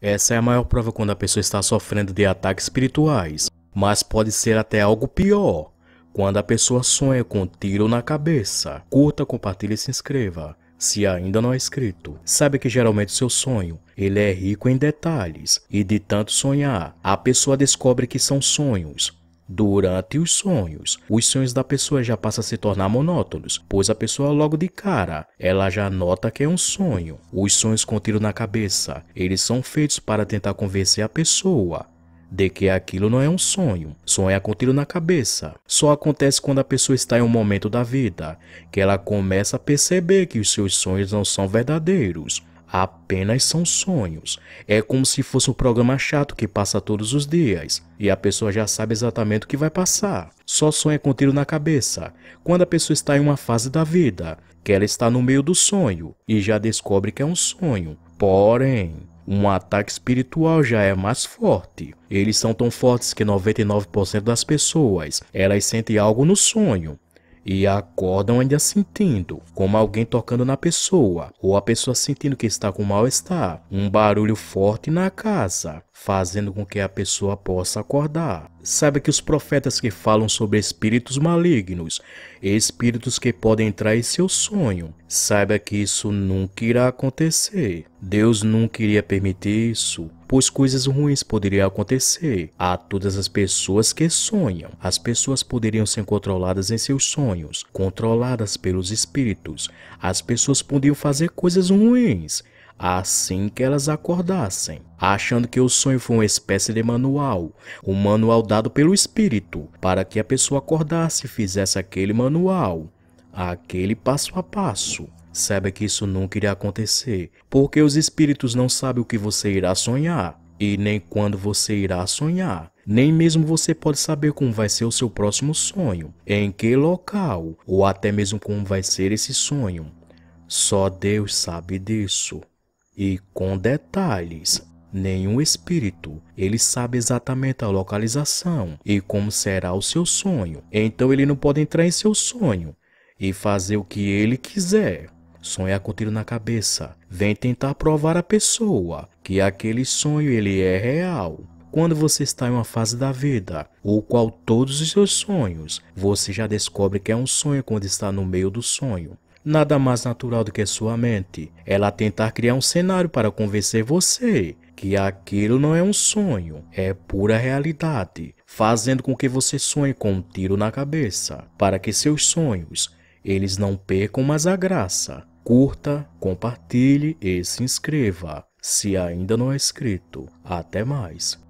Essa é a maior prova quando a pessoa está sofrendo de ataques espirituais, mas pode ser até algo pior, quando a pessoa sonha com um tiro na cabeça. Curta, compartilhe e se inscreva, se ainda não é inscrito. Sabe que geralmente seu sonho, ele é rico em detalhes, e de tanto sonhar, a pessoa descobre que são sonhos, Durante os sonhos, os sonhos da pessoa já passam a se tornar monótonos, pois a pessoa logo de cara, ela já nota que é um sonho. Os sonhos com tiro na cabeça, eles são feitos para tentar convencer a pessoa de que aquilo não é um sonho, sonhar com tiro na cabeça. Só acontece quando a pessoa está em um momento da vida que ela começa a perceber que os seus sonhos não são verdadeiros apenas são sonhos. É como se fosse um programa chato que passa todos os dias e a pessoa já sabe exatamente o que vai passar. Só sonha com tiro na cabeça. Quando a pessoa está em uma fase da vida, que ela está no meio do sonho e já descobre que é um sonho. Porém, um ataque espiritual já é mais forte. Eles são tão fortes que 99% das pessoas, elas sentem algo no sonho e acordam ainda sentindo, como alguém tocando na pessoa, ou a pessoa sentindo que está com mal-estar, um barulho forte na casa, fazendo com que a pessoa possa acordar. Saiba que os profetas que falam sobre espíritos malignos, espíritos que podem entrar em seu sonho, saiba que isso nunca irá acontecer. Deus nunca iria permitir isso, pois coisas ruins poderiam acontecer a todas as pessoas que sonham. As pessoas poderiam ser controladas em seus sonhos, controladas pelos espíritos. As pessoas podiam fazer coisas ruins assim que elas acordassem, achando que o sonho foi uma espécie de manual, um manual dado pelo espírito, para que a pessoa acordasse e fizesse aquele manual, aquele passo a passo. Saiba que isso nunca iria acontecer, porque os espíritos não sabem o que você irá sonhar e nem quando você irá sonhar. Nem mesmo você pode saber como vai ser o seu próximo sonho, em que local, ou até mesmo como vai ser esse sonho. Só Deus sabe disso e com detalhes. Nenhum espírito. Ele sabe exatamente a localização e como será o seu sonho. Então ele não pode entrar em seu sonho e fazer o que ele quiser. Sonhar com tiro na cabeça. Vem tentar provar à pessoa que aquele sonho ele é real. Quando você está em uma fase da vida, o qual todos os seus sonhos, você já descobre que é um sonho quando está no meio do sonho nada mais natural do que sua mente. Ela tentar criar um cenário para convencer você que aquilo não é um sonho, é pura realidade, fazendo com que você sonhe com um tiro na cabeça, para que seus sonhos eles não percam mais a graça. Curta, compartilhe e se inscreva, se ainda não é inscrito. Até mais.